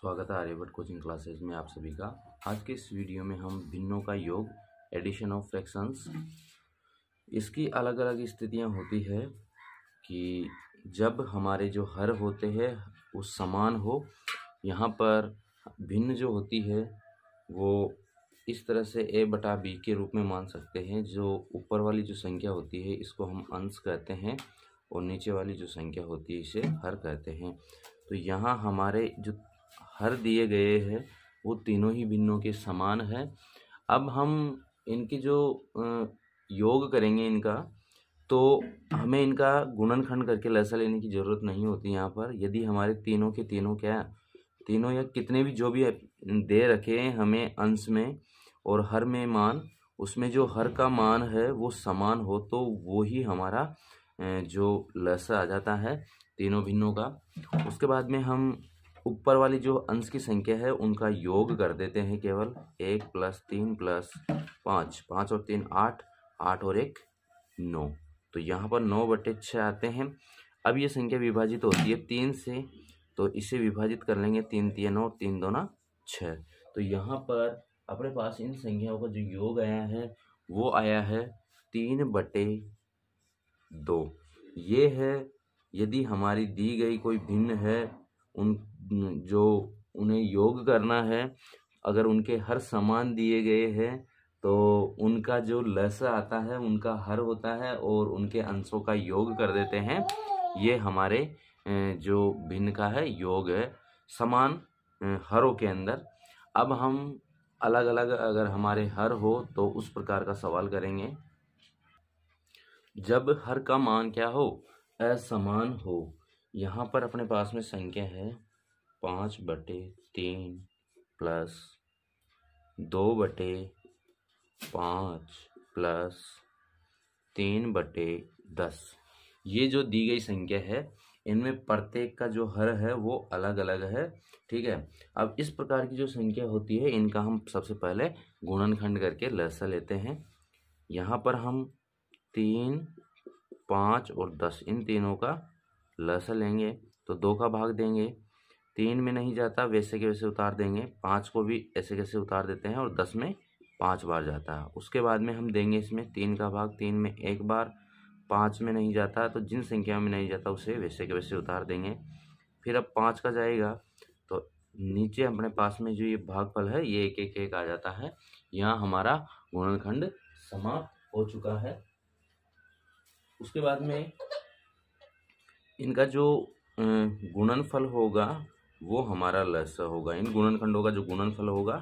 स्वागत है Aryabhata coaching classes में आप सभी का आज के इस वीडियो में हम भिन्नों का योग एडिशन ऑफ फ्रैक्शंस इसकी अलग अलग स्थितियां होती है कि जब हमारे जो हर होते हैं वो समान हो यहाँ पर भिन्न जो होती है वो इस तरह से ए बटा बी के रूप में मान सकते हैं जो ऊपर वाली जो संख्या होती है इसको हम अंश कहते हैं और नीचे वाली जो संख्या होती है इसे हर कहते हैं तो यहाँ हमारे जो हर दिए गए हैं वो तीनों ही भिन्नों के समान है अब हम इनके जो योग करेंगे इनका तो हमें इनका गुणनखंड करके लहसा लेने की ज़रूरत नहीं होती यहाँ पर यदि हमारे तीनों के तीनों क्या तीनों या कितने भी जो भी दे रखे हैं हमें अंश में और हर में मान उसमें जो हर का मान है वो समान हो तो वो ही हमारा जो लहसा आ जाता है तीनों भिन्नों का उसके बाद में हम ऊपर वाली जो अंश की संख्या है उनका योग कर देते हैं केवल एक प्लस तीन प्लस पाँच पाँच और तीन आठ आठ और एक नौ तो यहाँ पर नौ बटे छः आते हैं अब ये संख्या विभाजित होती है तीन से तो इसे विभाजित कर लेंगे तीन तीन नौ तीन दो ना छः तो यहाँ पर अपने पास इन संख्याओं का जो योग आया है वो आया है तीन बटे दो ये है यदि हमारी दी गई कोई भिन्न है उन जो उन्हें योग करना है अगर उनके हर समान दिए गए हैं तो उनका जो लस आता है उनका हर होता है और उनके अंशों का योग कर देते हैं ये हमारे जो भिन्न का है योग है समान हरों के अंदर अब हम अलग अलग अगर हमारे हर हो तो उस प्रकार का सवाल करेंगे जब हर का मान क्या हो असमान हो यहाँ पर अपने पास में संख्या है पाँच बटे तीन प्लस दो बटे पाँच प्लस तीन बटे दस ये जो दी गई संख्या है इनमें प्रत्येक का जो हर है वो अलग अलग है ठीक है अब इस प्रकार की जो संख्या होती है इनका हम सबसे पहले गुणनखंड करके लहसा लेते हैं यहाँ पर हम तीन पाँच और दस इन तीनों का लहसुन लेंगे तो दो का भाग देंगे तीन में नहीं जाता वैसे के वैसे उतार देंगे पाँच को भी ऐसे कैसे उतार देते हैं और दस में पाँच बार जाता है उसके बाद में हम देंगे इसमें तीन का भाग तीन में एक बार पाँच में नहीं जाता तो जिन संख्या में नहीं जाता उसे वैसे के वैसे उतार देंगे फिर अब पाँच का जाएगा तो नीचे अपने पास में जो ये भागफल है ये एक एक एक आ जाता है यहाँ हमारा गुणनखंड समाप्त हो चुका है उसके बाद में इनका जो गुणनफल होगा वो हमारा लस होगा इन गुणनखंडों का जो गुणनफल होगा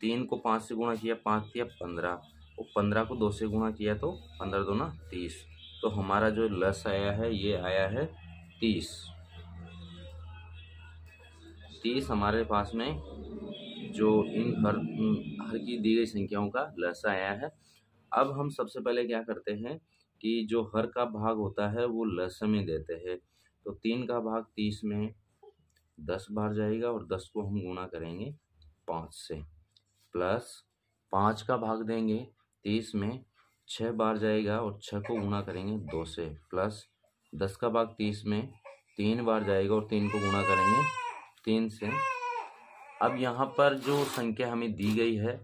तीन को पाँच से गुणा किया पाँच या पंद्रह और पंद्रह को दो से गुणा किया तो पंद्रह दो ना तीस तो हमारा जो लस आया है ये आया है तीस तीस हमारे पास में जो इन हर हर की दी गई संख्याओं का लस आया है अब हम सबसे पहले क्या करते हैं कि जो हर का भाग होता है वो लस में देते हैं तो तीन का भाग तीस में दस बार जाएगा और दस को हम गुणा करेंगे पाँच से प्लस पाँच का भाग देंगे तीस में छः बार जाएगा और छः को गुणा करेंगे दो से प्लस दस का भाग तीस में तीन बार जाएगा और तीन को गुणा करेंगे तीन से अब यहाँ पर जो संख्या हमें दी गई है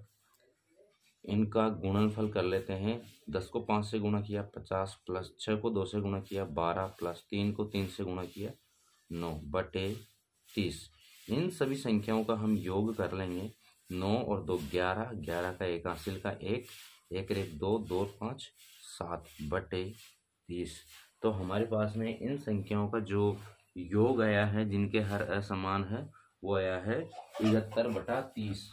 इनका गुणनफल कर लेते हैं दस को पाँच से गुणा किया पचास प्लस छः को दो से गुणा किया बारह प्लस तीन को तीन से गुणा किया नौ बटे तीस इन सभी संख्याओं का हम योग कर लेंगे नौ और दो ग्यारह ग्यारह का एक हासिल का एक एक एक दो दो पाँच सात बटे तीस तो हमारे पास में इन संख्याओं का जो योग आया है जिनके हर असमान है वो आया है इकहत्तर बटा तीस